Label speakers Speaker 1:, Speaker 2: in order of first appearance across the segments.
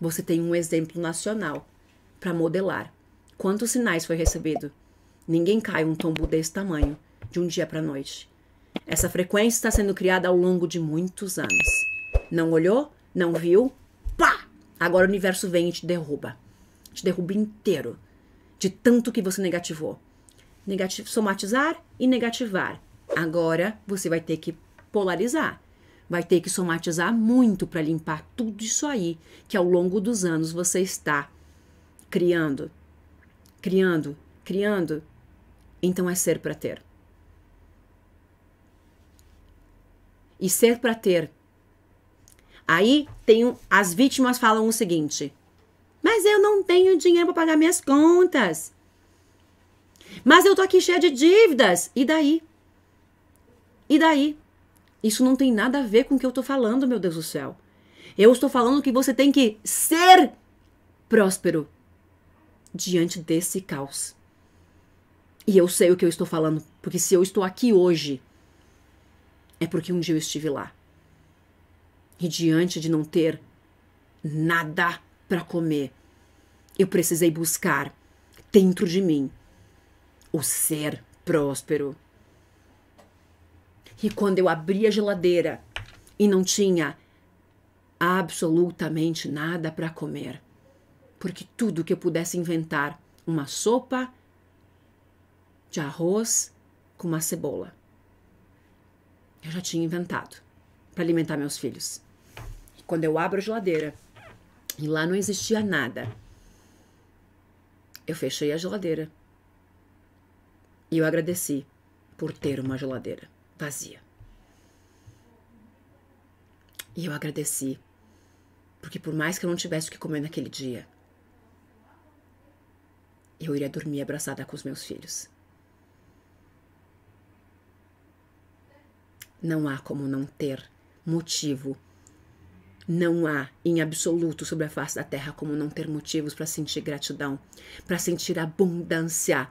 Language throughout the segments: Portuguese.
Speaker 1: Você tem um exemplo nacional para modelar. Quantos sinais foi recebido? Ninguém cai um tombo desse tamanho de um dia para noite. Essa frequência está sendo criada ao longo de muitos anos. Não olhou? Não viu? Pá! Agora o universo vem e te derruba. Te derruba inteiro. De tanto que você negativou. Negati somatizar e negativar. Agora você vai ter que polarizar vai ter que somatizar muito para limpar tudo isso aí que ao longo dos anos você está criando, criando, criando. Então é ser para ter. E ser para ter. Aí tem as vítimas falam o seguinte: "Mas eu não tenho dinheiro para pagar minhas contas. Mas eu tô aqui cheia de dívidas. E daí? E daí? Isso não tem nada a ver com o que eu estou falando, meu Deus do céu. Eu estou falando que você tem que ser próspero diante desse caos. E eu sei o que eu estou falando, porque se eu estou aqui hoje, é porque um dia eu estive lá. E diante de não ter nada para comer, eu precisei buscar dentro de mim o ser próspero. E quando eu abri a geladeira e não tinha absolutamente nada para comer, porque tudo que eu pudesse inventar, uma sopa de arroz com uma cebola, eu já tinha inventado para alimentar meus filhos. E quando eu abro a geladeira e lá não existia nada, eu fechei a geladeira e eu agradeci por ter uma geladeira vazia. E eu agradeci, porque por mais que eu não tivesse o que comer naquele dia, eu iria dormir abraçada com os meus filhos. Não há como não ter motivo. Não há em absoluto sobre a face da terra como não ter motivos para sentir gratidão, para sentir abundância.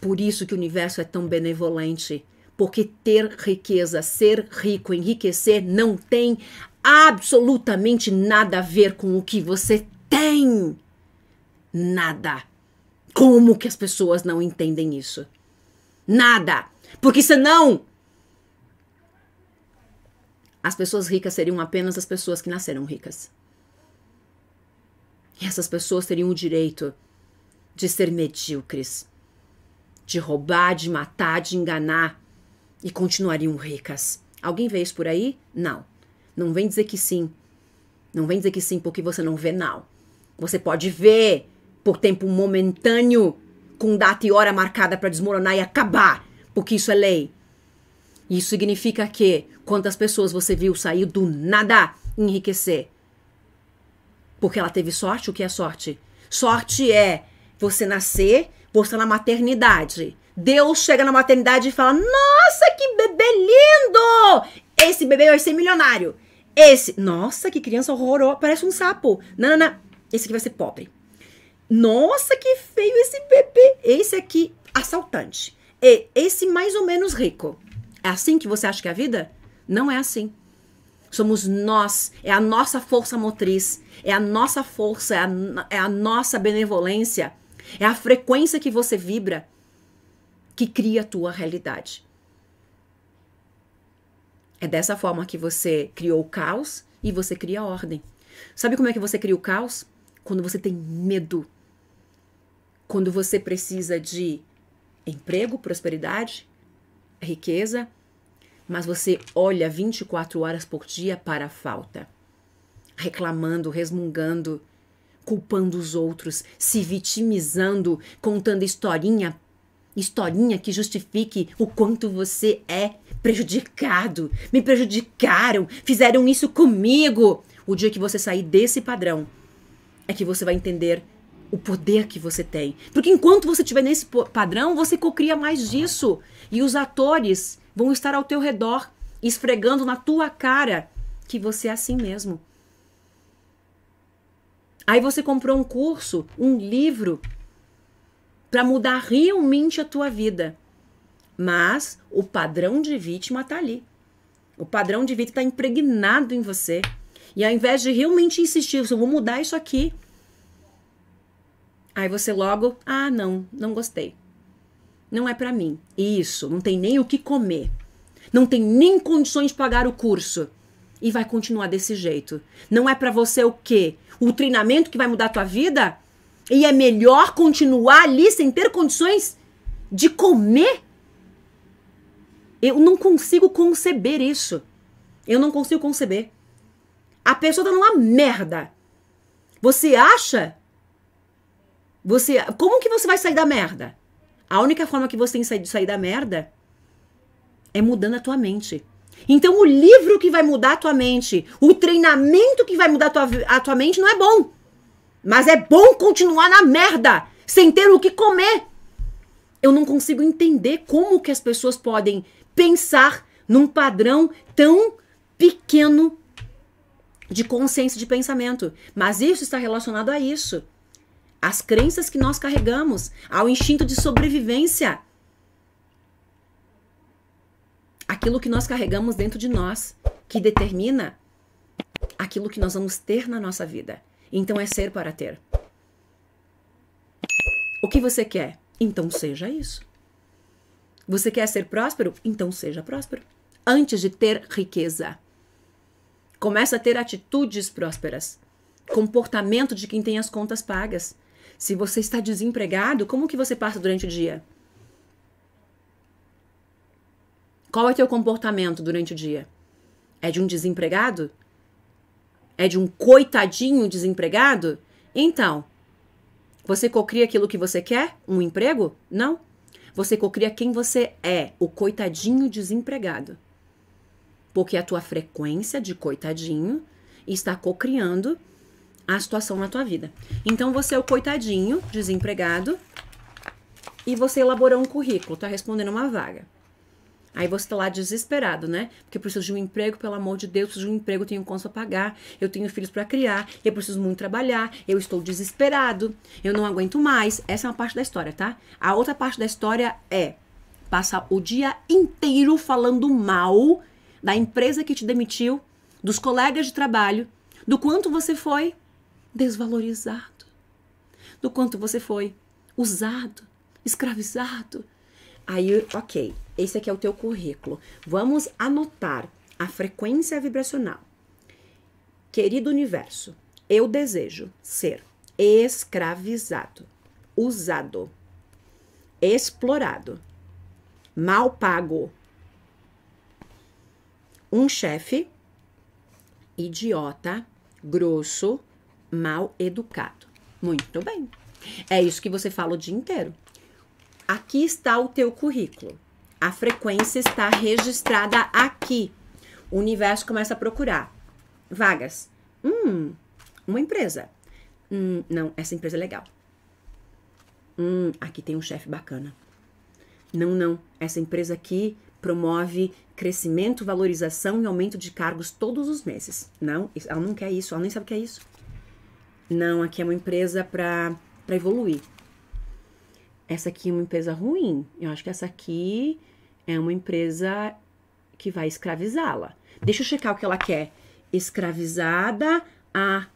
Speaker 1: Por isso que o universo é tão benevolente, porque ter riqueza, ser rico, enriquecer não tem absolutamente nada a ver com o que você tem. Nada. Como que as pessoas não entendem isso? Nada. Porque senão as pessoas ricas seriam apenas as pessoas que nasceram ricas. E essas pessoas teriam o direito de ser medíocres, de roubar, de matar, de enganar, e continuariam ricas. Alguém vê isso por aí? Não. Não vem dizer que sim. Não vem dizer que sim porque você não vê, não. Você pode ver por tempo momentâneo, com data e hora marcada para desmoronar e acabar, porque isso é lei. Isso significa que quantas pessoas você viu sair do nada enriquecer? Porque ela teve sorte? O que é sorte? Sorte é você nascer, você tá na maternidade. Deus chega na maternidade e fala: Nossa, que bebê lindo! Esse bebê vai ser milionário. Esse, nossa, que criança horrorosa, parece um sapo. Não, não, não. Esse aqui vai ser pobre. Nossa, que feio esse bebê. Esse aqui, assaltante. E esse mais ou menos rico. É assim que você acha que é a vida? Não é assim. Somos nós, é a nossa força motriz, é a nossa força, é a, é a nossa benevolência, é a frequência que você vibra, que cria a tua realidade. É dessa forma que você criou o caos e você cria a ordem. Sabe como é que você cria o caos? Quando você tem medo. Quando você precisa de emprego, prosperidade, riqueza, mas você olha 24 horas por dia para a falta, reclamando, resmungando, culpando os outros, se vitimizando, contando historinha historinha que justifique o quanto você é prejudicado. Me prejudicaram, fizeram isso comigo. O dia que você sair desse padrão é que você vai entender o poder que você tem. Porque enquanto você estiver nesse padrão, você cocria mais disso. E os atores vão estar ao teu redor, esfregando na tua cara que você é assim mesmo. Aí você comprou um curso, um livro para mudar realmente a tua vida. Mas o padrão de vítima está ali. O padrão de vítima está impregnado em você. E ao invés de realmente insistir, eu vou mudar isso aqui. Aí você logo, ah, não, não gostei. Não é para mim. Isso, não tem nem o que comer. Não tem nem condições de pagar o curso. E vai continuar desse jeito. Não é para você o quê? O treinamento que vai mudar a tua vida? E é melhor continuar ali sem ter condições de comer? Eu não consigo conceber isso. Eu não consigo conceber. A pessoa tá numa merda. Você acha? Você, como que você vai sair da merda? A única forma que você tem de sair, da merda é mudando a tua mente. Então o livro que vai mudar a tua mente, o treinamento que vai mudar a tua, a tua mente não é bom. Mas é bom continuar na merda, sem ter o que comer. Eu não consigo entender como que as pessoas podem pensar num padrão tão pequeno de consciência de pensamento. Mas isso está relacionado a isso. As crenças que nós carregamos, ao instinto de sobrevivência. Aquilo que nós carregamos dentro de nós, que determina aquilo que nós vamos ter na nossa vida. Então é ser para ter. O que você quer? Então seja isso. Você quer ser próspero? Então seja próspero. Antes de ter riqueza. Começa a ter atitudes prósperas. Comportamento de quem tem as contas pagas. Se você está desempregado, como que você passa durante o dia? Qual é o teu comportamento durante o dia? É de um desempregado? é de um coitadinho desempregado? Então, você cocria aquilo que você quer? Um emprego? Não. Você cocria quem você é, o coitadinho desempregado. Porque a tua frequência de coitadinho está cocriando a situação na tua vida. Então você é o coitadinho desempregado e você elaborou um currículo, está respondendo uma vaga. Aí você tá lá desesperado, né? Porque eu preciso de um emprego, pelo amor de Deus, preciso de um emprego, eu tenho contas a pagar, eu tenho filhos para criar, eu preciso muito trabalhar, eu estou desesperado, eu não aguento mais. Essa é uma parte da história, tá? A outra parte da história é passar o dia inteiro falando mal da empresa que te demitiu, dos colegas de trabalho, do quanto você foi desvalorizado, do quanto você foi usado, escravizado. Aí, ok, esse aqui é o teu currículo. Vamos anotar a frequência vibracional. Querido universo, eu desejo ser escravizado, usado, explorado, mal pago. Um chefe idiota, grosso, mal educado. Muito bem. É isso que você fala o dia inteiro. Aqui está o teu currículo. A frequência está registrada aqui. O universo começa a procurar. Vagas. Hum, uma empresa. Hum, não, essa empresa é legal. Hum, aqui tem um chefe bacana. Não, não, essa empresa aqui promove crescimento, valorização e aumento de cargos todos os meses. Não, ela não quer isso, ela nem sabe o que é isso. Não, aqui é uma empresa para evoluir essa aqui é uma empresa ruim. Eu acho que essa aqui é uma empresa que vai escravizá-la. Deixa eu checar o que ela quer. Escravizada a. Ah,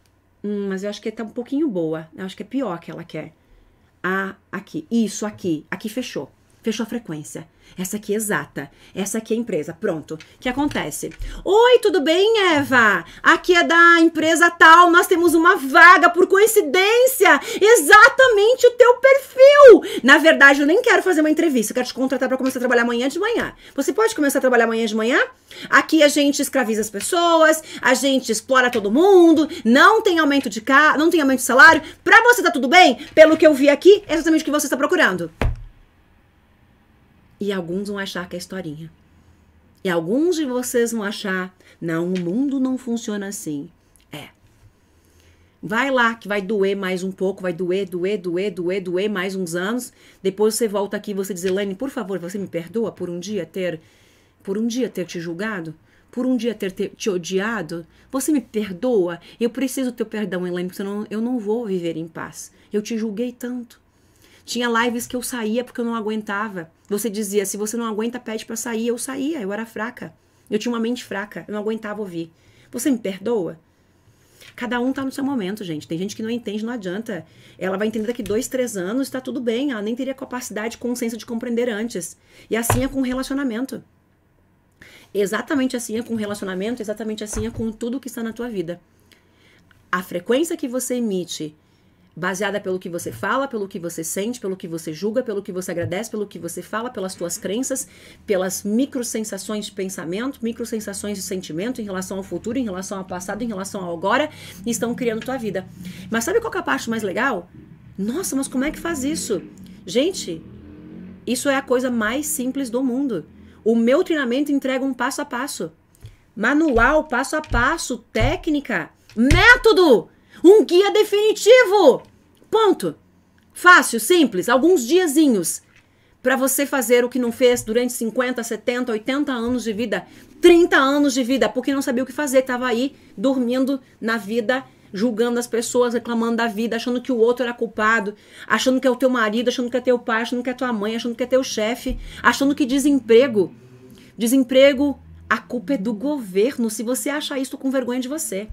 Speaker 1: hum, mas eu acho que tá um pouquinho boa. Eu acho que é pior que ela quer. A ah, aqui. Isso aqui. Aqui fechou. Fechou a frequência. Essa aqui é exata. Essa aqui é empresa. Pronto. O que acontece? Oi, tudo bem, Eva? Aqui é da empresa tal. Nós temos uma vaga por coincidência. Exatamente o teu perfil. Na verdade, eu nem quero fazer uma entrevista. Eu quero te contratar para começar a trabalhar amanhã de manhã. Você pode começar a trabalhar amanhã de manhã? Aqui a gente escraviza as pessoas, a gente explora todo mundo, não tem aumento de ca... não tem aumento de salário. Para você tá tudo bem? Pelo que eu vi aqui, é exatamente o que você está procurando. E alguns vão achar que é historinha. E alguns de vocês vão achar, não, o mundo não funciona assim. É. Vai lá que vai doer mais um pouco, vai doer, doer, doer, doer, doer mais uns anos. Depois você volta aqui e você diz, Elaine, por favor, você me perdoa por um dia ter por um dia ter te julgado? Por um dia ter te, te odiado? Você me perdoa? Eu preciso do teu perdão, Elaine, porque senão eu não vou viver em paz. Eu te julguei tanto. Tinha lives que eu saía porque eu não aguentava. Você dizia, se você não aguenta, pede para sair. Eu saía, eu era fraca. Eu tinha uma mente fraca, eu não aguentava ouvir. Você me perdoa? Cada um tá no seu momento, gente. Tem gente que não entende, não adianta. Ela vai entender daqui dois, três anos, tá tudo bem. Ela nem teria capacidade, consenso de compreender antes. E assim é com o relacionamento. Exatamente assim é com o relacionamento, exatamente assim é com tudo que está na tua vida. A frequência que você emite baseada pelo que você fala, pelo que você sente, pelo que você julga, pelo que você agradece, pelo que você fala, pelas tuas crenças, pelas sensações de pensamento, micro sensações de sentimento em relação ao futuro, em relação ao passado, em relação ao agora, estão criando tua vida. Mas sabe qual é a parte mais legal? Nossa, mas como é que faz isso? Gente, isso é a coisa mais simples do mundo. O meu treinamento entrega um passo a passo. Manual, passo a passo, técnica, método um guia definitivo. Ponto. Fácil, simples, alguns diazinhos para você fazer o que não fez durante 50, 70, 80 anos de vida, 30 anos de vida, porque não sabia o que fazer, estava aí dormindo na vida, julgando as pessoas, reclamando da vida, achando que o outro era culpado, achando que é o teu marido, achando que é teu pai, achando que é tua mãe, achando que é teu chefe, achando que desemprego, desemprego, a culpa é do governo. Se você acha isso, com vergonha de você.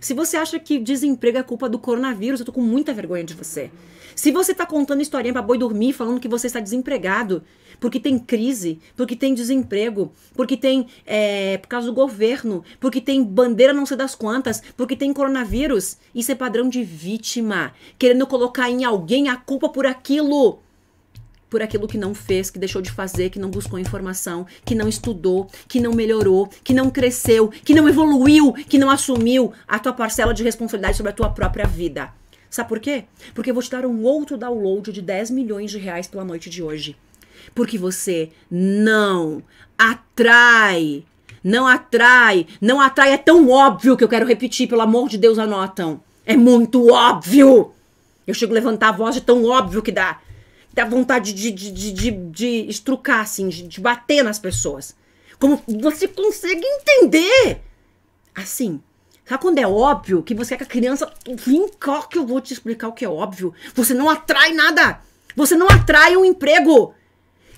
Speaker 1: Se você acha que desemprego é culpa do coronavírus, eu tô com muita vergonha de você. Se você tá contando historinha pra boi dormir, falando que você está desempregado, porque tem crise, porque tem desemprego, porque tem é, por causa do governo, porque tem bandeira não sei das quantas, porque tem coronavírus, isso é padrão de vítima, querendo colocar em alguém a culpa por aquilo por aquilo que não fez, que deixou de fazer, que não buscou informação, que não estudou, que não melhorou, que não cresceu, que não evoluiu, que não assumiu a tua parcela de responsabilidade sobre a tua própria vida. Sabe por quê? Porque eu vou te dar um outro download de 10 milhões de reais pela noite de hoje. Porque você não atrai, não atrai, não atrai. É tão óbvio que eu quero repetir, pelo amor de Deus, anotam. É muito óbvio. Eu chego a levantar a voz de tão óbvio que dá dá vontade de, de, de, de, de estrucar, assim, de, de bater nas pessoas. Como você consegue entender? Assim, Sabe quando é óbvio que você é que a criança. Vem cá que eu vou te explicar o que é óbvio. Você não atrai nada. Você não atrai um emprego.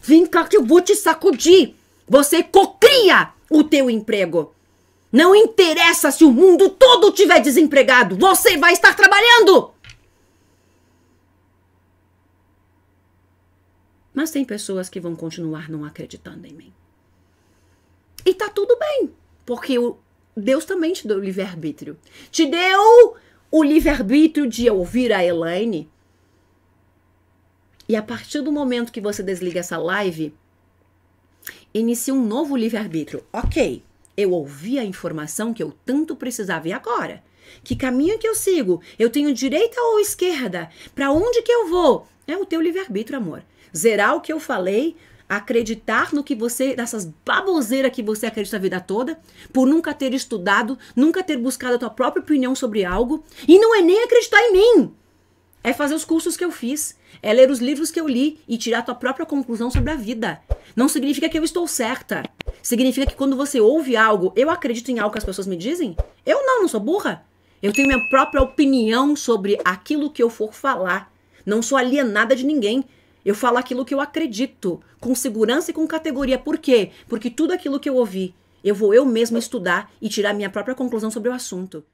Speaker 1: Vem cá que eu vou te sacudir. Você cocria o teu emprego. Não interessa se o mundo todo tiver desempregado. Você vai estar trabalhando. Mas tem pessoas que vão continuar não acreditando em mim. E tá tudo bem, porque Deus também te deu o livre-arbítrio. Te deu o livre-arbítrio de ouvir a Elaine. E a partir do momento que você desliga essa live, inicia um novo livre-arbítrio. Ok, eu ouvi a informação que eu tanto precisava e agora? Que caminho que eu sigo? Eu tenho direita ou esquerda? Para onde que eu vou? É o teu livre-arbítrio, amor zerar o que eu falei, acreditar no que você, nessas baboseiras que você acredita a vida toda, por nunca ter estudado, nunca ter buscado a tua própria opinião sobre algo, e não é nem acreditar em mim. É fazer os cursos que eu fiz, é ler os livros que eu li e tirar a tua própria conclusão sobre a vida. Não significa que eu estou certa. Significa que quando você ouve algo, eu acredito em algo que as pessoas me dizem? Eu não, não sou burra. Eu tenho minha própria opinião sobre aquilo que eu for falar. Não sou alienada de ninguém. Eu falo aquilo que eu acredito, com segurança e com categoria. Por quê? Porque tudo aquilo que eu ouvi, eu vou eu mesmo estudar e tirar minha própria conclusão sobre o assunto.